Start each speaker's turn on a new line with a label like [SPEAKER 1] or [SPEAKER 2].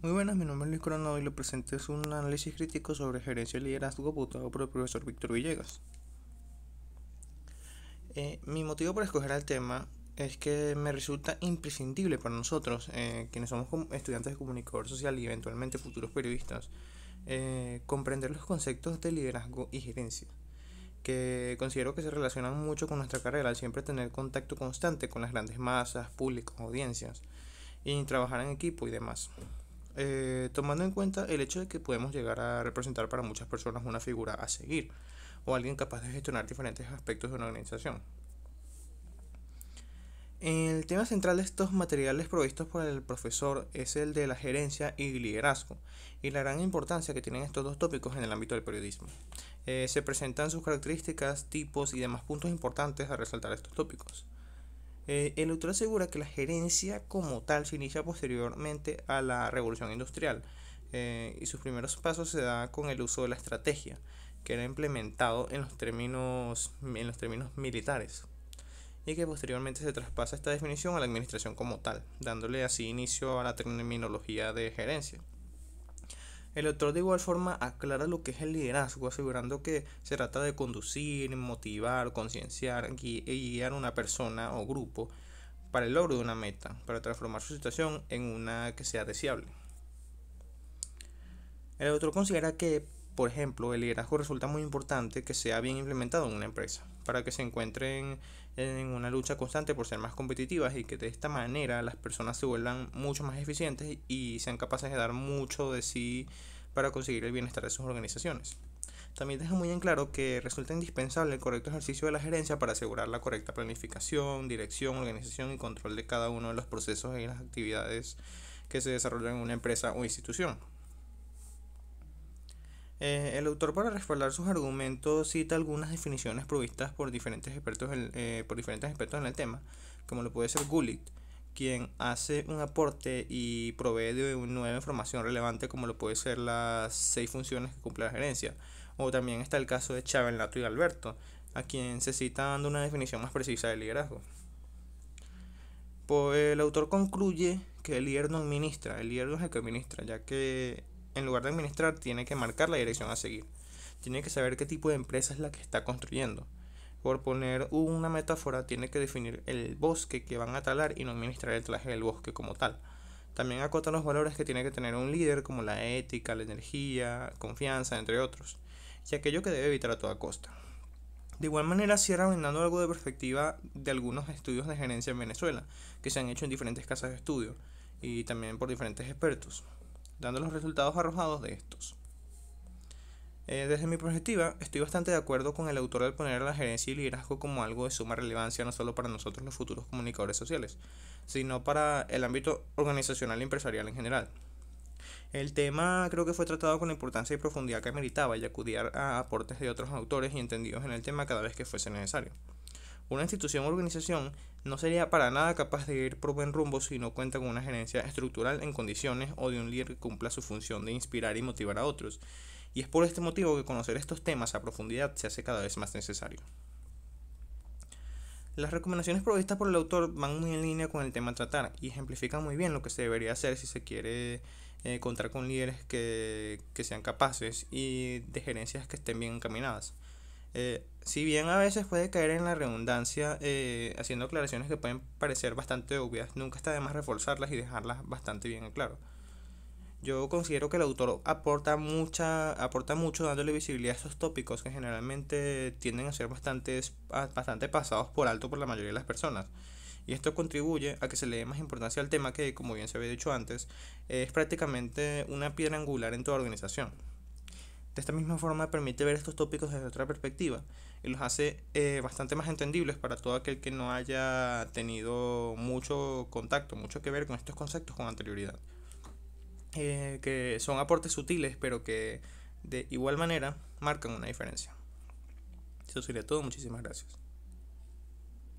[SPEAKER 1] Muy buenas, mi nombre es Luis Coronado y lo presento es un análisis crítico sobre gerencia y liderazgo votado por el profesor Víctor Villegas. Eh, mi motivo para escoger el tema es que me resulta imprescindible para nosotros, eh, quienes somos estudiantes de comunicador social y eventualmente futuros periodistas, eh, comprender los conceptos de liderazgo y gerencia, que considero que se relacionan mucho con nuestra carrera al siempre tener contacto constante con las grandes masas, públicos, audiencias, y trabajar en equipo y demás. Eh, tomando en cuenta el hecho de que podemos llegar a representar para muchas personas una figura a seguir o alguien capaz de gestionar diferentes aspectos de una organización. El tema central de estos materiales provistos por el profesor es el de la gerencia y liderazgo, y la gran importancia que tienen estos dos tópicos en el ámbito del periodismo. Eh, se presentan sus características, tipos y demás puntos importantes a resaltar estos tópicos. Eh, el autor asegura que la gerencia como tal se inicia posteriormente a la revolución industrial eh, y sus primeros pasos se da con el uso de la estrategia que era implementado en los en los términos militares y que posteriormente se traspasa esta definición a la administración como tal, dándole así inicio a la terminología de gerencia. El autor de igual forma aclara lo que es el liderazgo, asegurando que se trata de conducir, motivar, concienciar y guiar a una persona o grupo para el logro de una meta, para transformar su situación en una que sea deseable. El autor considera que por ejemplo, el liderazgo resulta muy importante que sea bien implementado en una empresa, para que se encuentren en una lucha constante por ser más competitivas y que de esta manera las personas se vuelvan mucho más eficientes y sean capaces de dar mucho de sí para conseguir el bienestar de sus organizaciones. También deja muy en claro que resulta indispensable el correcto ejercicio de la gerencia para asegurar la correcta planificación, dirección, organización y control de cada uno de los procesos y las actividades que se desarrollan en una empresa o institución. Eh, el autor para respaldar sus argumentos cita algunas definiciones provistas por diferentes expertos, en, eh, por diferentes expertos en el tema, como lo puede ser Gullit quien hace un aporte y provee de una nueva información relevante como lo puede ser las seis funciones que cumple la gerencia. O también está el caso de Lato y Alberto, a quien se cita dando una definición más precisa del liderazgo. Pues el autor concluye que el líder no administra, el líder no es el que administra, ya que en lugar de administrar, tiene que marcar la dirección a seguir. Tiene que saber qué tipo de empresa es la que está construyendo. Por poner una metáfora, tiene que definir el bosque que van a talar y no administrar el traje del bosque como tal. También acota los valores que tiene que tener un líder, como la ética, la energía, confianza, entre otros, y aquello que debe evitar a toda costa. De igual manera, cierra brindando algo de perspectiva de algunos estudios de gerencia en Venezuela, que se han hecho en diferentes casas de estudio y también por diferentes expertos dando los resultados arrojados de estos. Eh, desde mi perspectiva, estoy bastante de acuerdo con el autor al poner la gerencia y liderazgo como algo de suma relevancia no solo para nosotros los futuros comunicadores sociales, sino para el ámbito organizacional y empresarial en general. El tema creo que fue tratado con la importancia y profundidad que meritaba y acudiar a aportes de otros autores y entendidos en el tema cada vez que fuese necesario. Una institución o organización no sería para nada capaz de ir por buen rumbo si no cuenta con una gerencia estructural en condiciones o de un líder que cumpla su función de inspirar y motivar a otros. Y es por este motivo que conocer estos temas a profundidad se hace cada vez más necesario. Las recomendaciones provistas por el autor van muy en línea con el tema a tratar y ejemplifican muy bien lo que se debería hacer si se quiere eh, contar con líderes que sean capaces y de gerencias que estén bien encaminadas. Eh, si bien a veces puede caer en la redundancia eh, haciendo aclaraciones que pueden parecer bastante obvias, nunca está de más reforzarlas y dejarlas bastante bien en claro. Yo considero que el autor aporta, mucha, aporta mucho dándole visibilidad a estos tópicos que generalmente tienden a ser bastante, bastante pasados por alto por la mayoría de las personas. Y esto contribuye a que se le dé más importancia al tema que, como bien se había dicho antes, es prácticamente una piedra angular en toda organización. De esta misma forma permite ver estos tópicos desde otra perspectiva y los hace eh, bastante más entendibles para todo aquel que no haya tenido mucho contacto, mucho que ver con estos conceptos con anterioridad. Eh, que son aportes sutiles pero que de igual manera marcan una diferencia. Eso sería todo, muchísimas gracias.